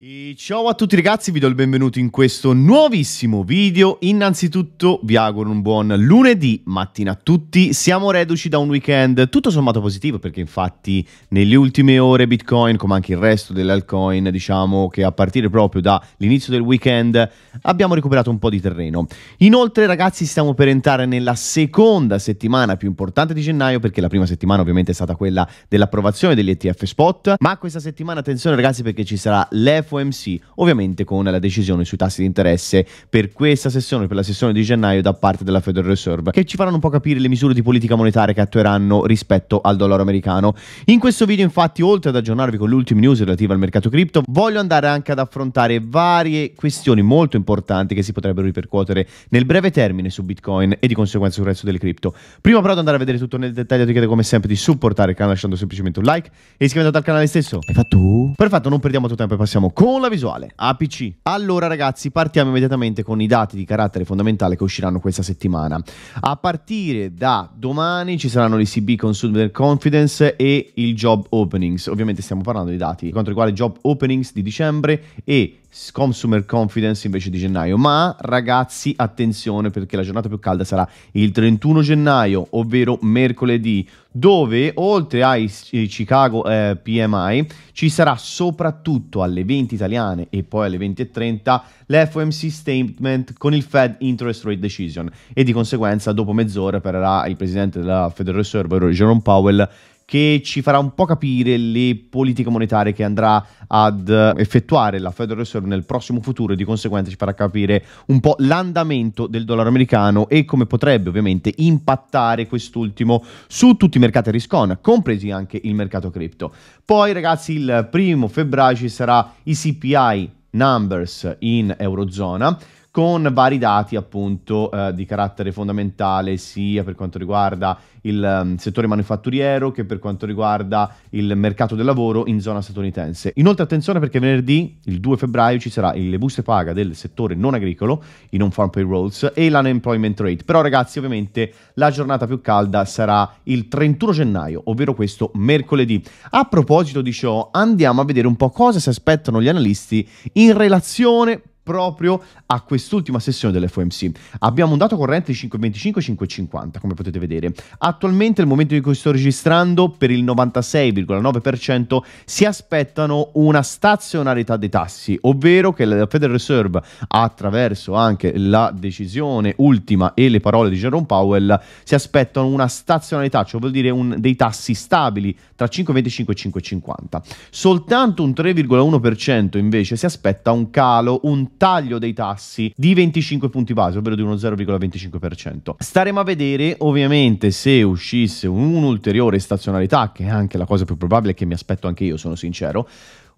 E ciao a tutti ragazzi, vi do il benvenuto in questo nuovissimo video. Innanzitutto vi auguro un buon lunedì mattina a tutti. Siamo reduci da un weekend tutto sommato positivo perché infatti nelle ultime ore Bitcoin, come anche il resto delle altcoin, diciamo che a partire proprio dall'inizio del weekend abbiamo recuperato un po' di terreno. Inoltre ragazzi stiamo per entrare nella seconda settimana più importante di gennaio perché la prima settimana ovviamente è stata quella dell'approvazione degli ETF spot, ma questa settimana attenzione ragazzi perché ci sarà l'EF FOMC, ovviamente con la decisione sui tassi di interesse per questa sessione, per la sessione di gennaio da parte della Federal Reserve, che ci faranno un po' capire le misure di politica monetaria che attueranno rispetto al dollaro americano. In questo video infatti, oltre ad aggiornarvi con le ultime news relative al mercato cripto, voglio andare anche ad affrontare varie questioni molto importanti che si potrebbero ripercuotere nel breve termine su Bitcoin e di conseguenza sul resto delle cripto. Prima però di andare a vedere tutto nel dettaglio ti chiedo come sempre di supportare il canale lasciando semplicemente un like e iscrivendoti al canale stesso. Hai fatto? Perfetto, non perdiamo tutto tempo e passiamo con la visuale APC. Allora ragazzi partiamo immediatamente con i dati di carattere fondamentale che usciranno questa settimana. A partire da domani ci saranno l'ECB Consumer Confidence e il Job Openings. Ovviamente stiamo parlando di dati quanto riguarda i Job Openings di dicembre e Consumer Confidence invece di gennaio. Ma ragazzi, attenzione perché la giornata più calda sarà il 31 gennaio, ovvero mercoledì, dove oltre ai Chicago eh, PMI ci sarà soprattutto alle 20 italiane e poi alle 20.30 l'FOMC statement con il Fed Interest Rate Decision e di conseguenza dopo mezz'ora parlerà il presidente della Federal Reserve, Jerome Powell, che ci farà un po' capire le politiche monetarie che andrà ad effettuare la Federal Reserve nel prossimo futuro e di conseguenza ci farà capire un po' l'andamento del dollaro americano e come potrebbe ovviamente impattare quest'ultimo su tutti i mercati riscon, compresi anche il mercato cripto. Poi ragazzi il primo febbraio ci sarà i CPI numbers in Eurozona con vari dati appunto eh, di carattere fondamentale sia per quanto riguarda il um, settore manufatturiero che per quanto riguarda il mercato del lavoro in zona statunitense. Inoltre attenzione perché venerdì, il 2 febbraio, ci sarà le buste paga del settore non agricolo, i non-farm payrolls e l'unemployment rate. Però ragazzi ovviamente la giornata più calda sarà il 31 gennaio, ovvero questo mercoledì. A proposito di ciò andiamo a vedere un po' cosa si aspettano gli analisti in relazione proprio a quest'ultima sessione dell'FOMC. Abbiamo un dato corrente di 5,25-5,50, come potete vedere. Attualmente, nel momento in cui sto registrando, per il 96,9% si aspettano una stazionarietà dei tassi, ovvero che la Federal Reserve, attraverso anche la decisione ultima e le parole di Jerome Powell, si aspettano una stazionalità, cioè vuol dire un, dei tassi stabili tra 5,25 e 5,50. Soltanto un 3,1% invece si aspetta un calo, un taglio dei tassi di 25 punti base, ovvero di uno 0,25%. Staremo a vedere ovviamente se uscisse un'ulteriore stazionalità, che è anche la cosa più probabile che mi aspetto anche io, sono sincero,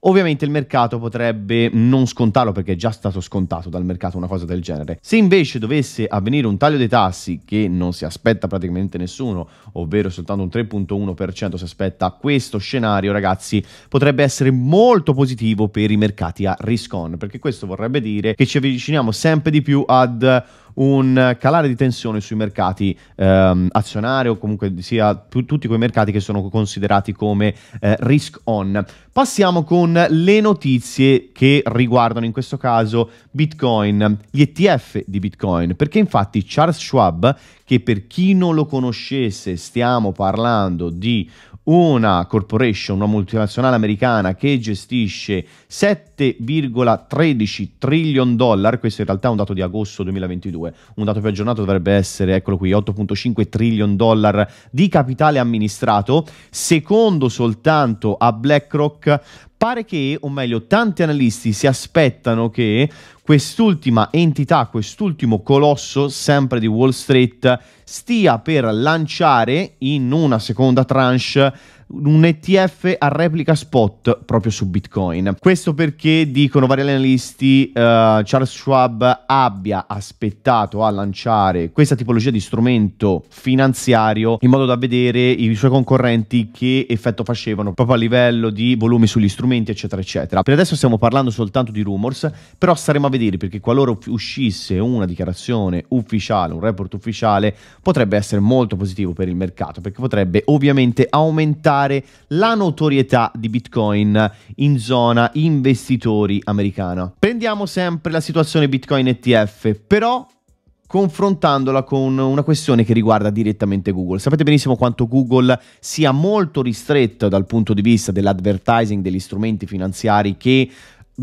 Ovviamente il mercato potrebbe non scontarlo perché è già stato scontato dal mercato una cosa del genere. Se invece dovesse avvenire un taglio dei tassi che non si aspetta praticamente nessuno, ovvero soltanto un 3.1% si aspetta questo scenario, ragazzi, potrebbe essere molto positivo per i mercati a risk on, perché questo vorrebbe dire che ci avviciniamo sempre di più ad un calare di tensione sui mercati ehm, azionari o comunque sia t- tutti quei mercati che sono considerati come eh, risk on. Passiamo con le notizie che riguardano in questo caso Bitcoin, gli ETF di Bitcoin, perché infatti Charles Schwab, che per chi non lo conoscesse stiamo parlando di una corporation, una multinazionale americana che gestisce 7,13 trillion dollari, questo in realtà è un dato di agosto 2022, un dato più aggiornato dovrebbe essere, eccolo qui, 8,5 trillion dollari di capitale amministrato, secondo soltanto a BlackRock, Pare che, o meglio, tanti analisti si aspettano che quest'ultima entità, quest'ultimo colosso, sempre di Wall Street, stia per lanciare in una seconda tranche un ETF a replica spot proprio su Bitcoin. Questo perché dicono vari analisti eh, Charles Schwab abbia aspettato a lanciare questa tipologia di strumento finanziario in modo da vedere i suoi concorrenti che effetto facevano proprio a livello di volumi sugli strumenti eccetera eccetera. Per adesso stiamo parlando soltanto di rumors, però staremo a vedere perché qualora uscisse una dichiarazione ufficiale, un report ufficiale, potrebbe essere molto positivo per il mercato perché potrebbe ovviamente aumentare aumentare la notorietà di Bitcoin in zona investitori americana. Prendiamo sempre la situazione Bitcoin ETF, però confrontandola con una questione che riguarda direttamente Google. Sapete benissimo quanto Google sia molto ristretto dal punto di vista dell'advertising, degli strumenti finanziari che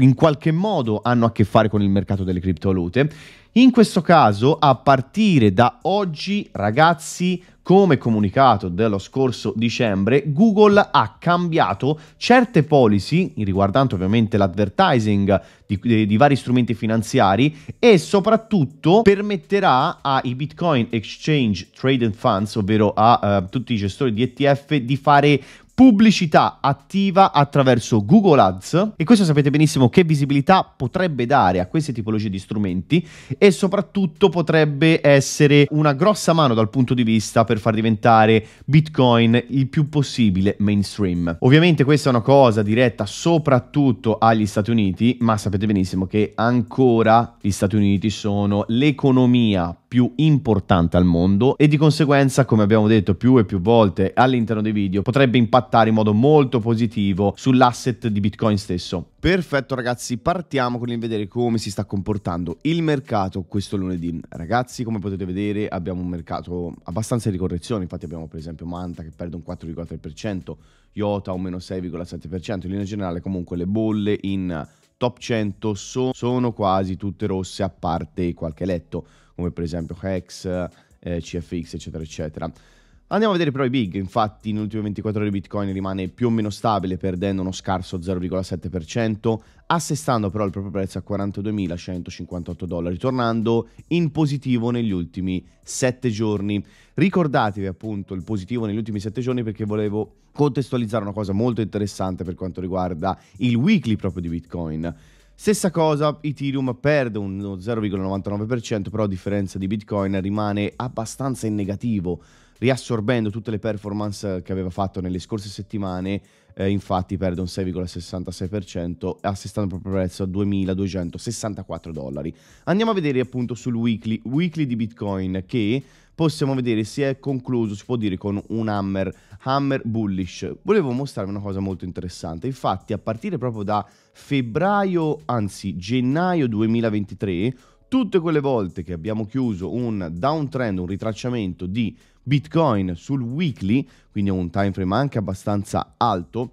in qualche modo hanno a che fare con il mercato delle criptovalute. In questo caso, a partire da oggi, ragazzi, come comunicato dello scorso dicembre, Google ha cambiato certe policy riguardanti ovviamente l'advertising di, di, di, vari strumenti finanziari e soprattutto permetterà ai Bitcoin Exchange Traded Funds, ovvero a uh, tutti i gestori di ETF, di fare pubblicità attiva attraverso Google Ads e questo sapete benissimo che visibilità potrebbe dare a queste tipologie di strumenti e soprattutto potrebbe essere una grossa mano dal punto di vista per far diventare Bitcoin il più possibile mainstream. Ovviamente questa è una cosa diretta soprattutto agli Stati Uniti, ma sapete benissimo che ancora gli Stati Uniti sono l'economia più importante al mondo e di conseguenza, come abbiamo detto più e più volte all'interno dei video, potrebbe impattare in modo molto positivo sull'asset di Bitcoin stesso. Perfetto ragazzi, partiamo con il vedere come si sta comportando il mercato questo lunedì. Ragazzi, come potete vedere abbiamo un mercato abbastanza di correzione, infatti abbiamo per esempio Manta che perde un 4,3%, Iota un meno 6,7%, in linea generale comunque le bolle in top 100 so- sono quasi tutte rosse a parte qualche letto, come per esempio Hex, eh, CFX, eccetera, eccetera. Andiamo a vedere però i big, infatti in ultime 24 ore Bitcoin rimane più o meno stabile perdendo uno scarso 0,7%, assestando però il proprio prezzo a 42.158 dollari, tornando in positivo negli ultimi 7 giorni. Ricordatevi appunto il positivo negli ultimi 7 giorni perché volevo contestualizzare una cosa molto interessante per quanto riguarda il weekly proprio di Bitcoin. Stessa cosa, Ethereum perde uno 0,99%, però a differenza di Bitcoin rimane abbastanza in negativo riassorbendo tutte le performance che aveva fatto nelle scorse settimane, eh, infatti perde un 6,66%, assestando il proprio prezzo a 2.264 dollari. Andiamo a vedere appunto sul weekly, weekly di Bitcoin che possiamo vedere si è concluso, si può dire, con un hammer, hammer bullish. Volevo mostrarvi una cosa molto interessante, infatti a partire proprio da febbraio, anzi gennaio 2023, tutte quelle volte che abbiamo chiuso un downtrend, un ritracciamento di Bitcoin sul weekly, quindi un time frame anche abbastanza alto,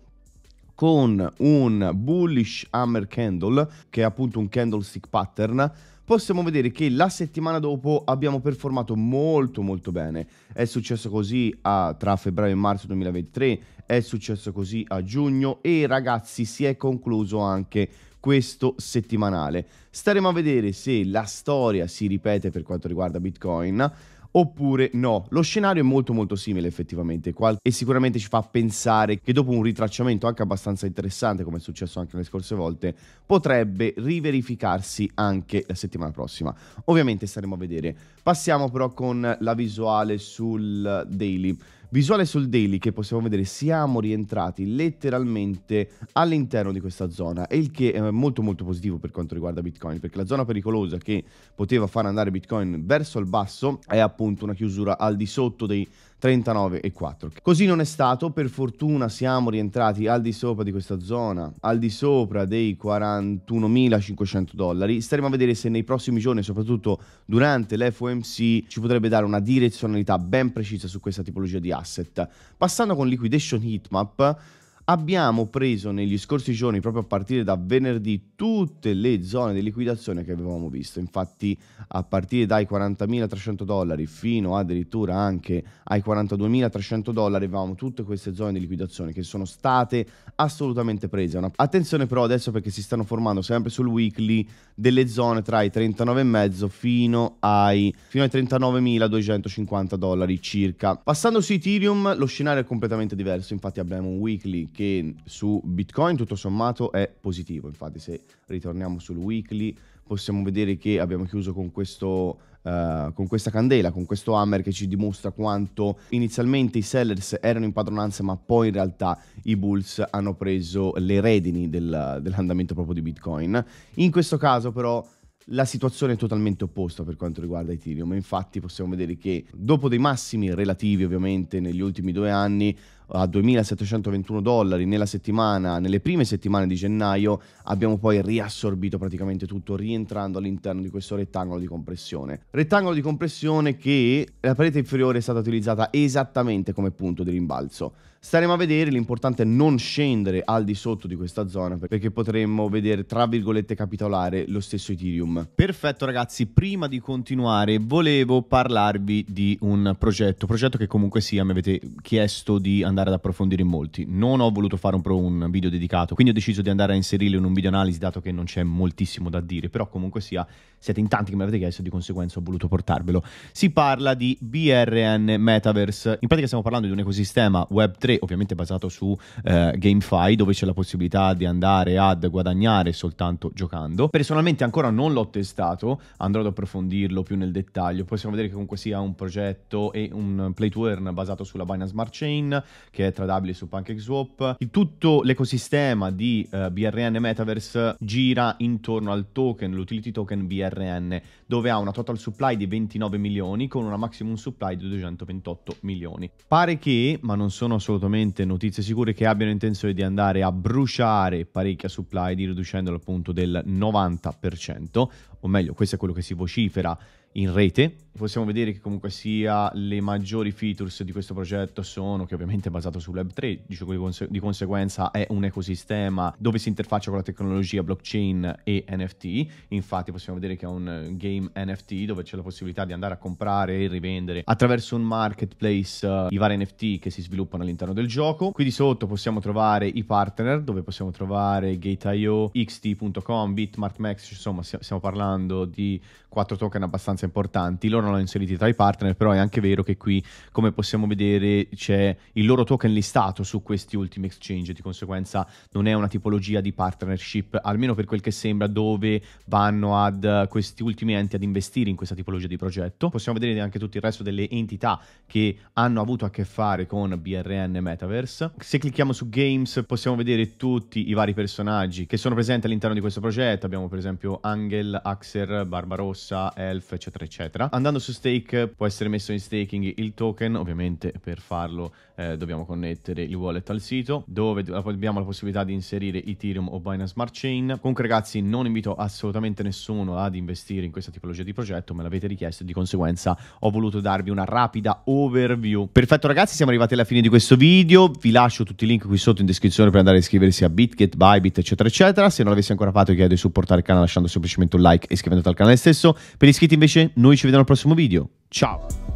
con un bullish hammer candle, che è appunto un candlestick pattern, possiamo vedere che la settimana dopo abbiamo performato molto molto bene. È successo così a, tra febbraio e marzo 2023, è successo così a giugno e ragazzi si è concluso anche questo settimanale. Staremo a vedere se la storia si ripete per quanto riguarda Bitcoin oppure no. Lo scenario è molto molto simile effettivamente qual- e sicuramente ci fa pensare che dopo un ritracciamento anche abbastanza interessante come è successo anche le scorse volte potrebbe riverificarsi anche la settimana prossima. Ovviamente staremo a vedere. Passiamo però con la visuale sul daily visuale sul daily che possiamo vedere siamo rientrati letteralmente all'interno di questa zona e il che è molto molto positivo per quanto riguarda Bitcoin perché la zona pericolosa che poteva far andare Bitcoin verso il basso è appunto una chiusura al di sotto dei 39,4. Così non è stato, per fortuna siamo rientrati al di sopra di questa zona, al di sopra dei 41.500 dollari. Staremo a vedere se nei prossimi giorni, soprattutto durante l'FOMC, ci potrebbe dare una direzionalità ben precisa su questa tipologia di asset. Passando con liquidation heatmap abbiamo preso negli scorsi giorni, proprio a partire da venerdì, tutte le zone di liquidazione che avevamo visto. Infatti, a partire dai 40.300 dollari fino addirittura anche ai 42.300 dollari, avevamo tutte queste zone di liquidazione che sono state assolutamente prese. Una... Attenzione però adesso perché si stanno formando sempre sul weekly delle zone tra i 39,5 fino ai, fino ai 39.250 dollari circa. Passando su Ethereum, lo scenario è completamente diverso. Infatti, abbiamo un weekly che su Bitcoin tutto sommato è positivo, infatti se ritorniamo sul weekly possiamo vedere che abbiamo chiuso con, questo, uh, con questa candela, con questo hammer che ci dimostra quanto inizialmente i sellers erano in padronanza ma poi in realtà i bulls hanno preso le redini del, dell'andamento proprio di Bitcoin. In questo caso però la situazione è totalmente opposta per quanto riguarda Ethereum, infatti possiamo vedere che dopo dei massimi relativi ovviamente negli ultimi due anni a 2.721 dollari nella settimana, nelle prime settimane di gennaio, abbiamo poi riassorbito praticamente tutto rientrando all'interno di questo rettangolo di compressione. Rettangolo di compressione che la parete inferiore è stata utilizzata esattamente come punto di rimbalzo. Staremo a vedere, l'importante è non scendere al di sotto di questa zona perché potremmo vedere tra virgolette capitolare lo stesso Ethereum. Perfetto ragazzi, prima di continuare volevo parlarvi di un progetto, progetto che comunque sia mi avete chiesto di andare ad approfondire in molti. Non ho voluto fare un, pro, un video dedicato, quindi ho deciso di andare a inserirlo in un video analisi dato che non c'è moltissimo da dire, però comunque sia siete in tanti che mi avete chiesto e di conseguenza ho voluto portarvelo. Si parla di BRN Metaverse, in pratica stiamo parlando di un ecosistema Web3 sempre ovviamente basato su eh, GameFi dove c'è la possibilità di andare ad guadagnare soltanto giocando. Personalmente ancora non l'ho testato, andrò ad approfondirlo più nel dettaglio. Possiamo vedere che comunque sia un progetto e un play to earn basato sulla Binance Smart Chain che è tradabile su PancakeSwap. Il tutto l'ecosistema di eh, BRN Metaverse gira intorno al token, l'utility token BRN, dove ha una total supply di 29 milioni con una maximum supply di 228 milioni. Pare che, ma non sono assolutamente assolutamente notizie sicure che abbiano intenzione di andare a bruciare parecchia supply, di riducendolo appunto del 90%, o meglio questo è quello che si vocifera in rete possiamo vedere che comunque sia le maggiori features di questo progetto sono che ovviamente è basato su Web3, di, conse- di conseguenza è un ecosistema dove si interfaccia con la tecnologia blockchain e NFT, infatti possiamo vedere che è un game NFT dove c'è la possibilità di andare a comprare e rivendere attraverso un marketplace uh, i vari NFT che si sviluppano all'interno del gioco. Qui di sotto possiamo trovare i partner dove possiamo trovare Gate.io, XT.com, Bitmart Max, insomma stiamo parlando di quattro token abbastanza importanti. Loro non l'hanno inseriti tra i partner, però è anche vero che qui, come possiamo vedere, c'è il loro token listato su questi ultimi exchange, di conseguenza non è una tipologia di partnership, almeno per quel che sembra, dove vanno ad eh, questi ultimi enti ad investire in questa tipologia di progetto. Possiamo vedere anche tutto il resto delle entità che hanno avuto a che fare con BRN Metaverse. Se clicchiamo su Games possiamo vedere tutti i vari personaggi che sono presenti all'interno di questo progetto, abbiamo per esempio Angel, Axer, Barbarossa, Elf, eccetera, eccetera. Andando quando su stake può essere messo in staking il token, ovviamente per farlo eh, dobbiamo connettere il wallet al sito dove abbiamo la possibilità di inserire Ethereum o Binance Smart Chain. Comunque ragazzi non invito assolutamente nessuno ad investire in questa tipologia di progetto, me l'avete richiesto di conseguenza ho voluto darvi una rapida overview. Perfetto ragazzi, siamo arrivati alla fine di questo video, vi lascio tutti i link qui sotto in descrizione per andare a iscriversi a Bitget, Bybit eccetera eccetera. Se non l'avessi ancora fatto vi chiedo di supportare il canale lasciando semplicemente un like e iscrivendovi al canale stesso. Per gli iscritti invece noi ci vediamo al prossimo prossimo video. Ciao!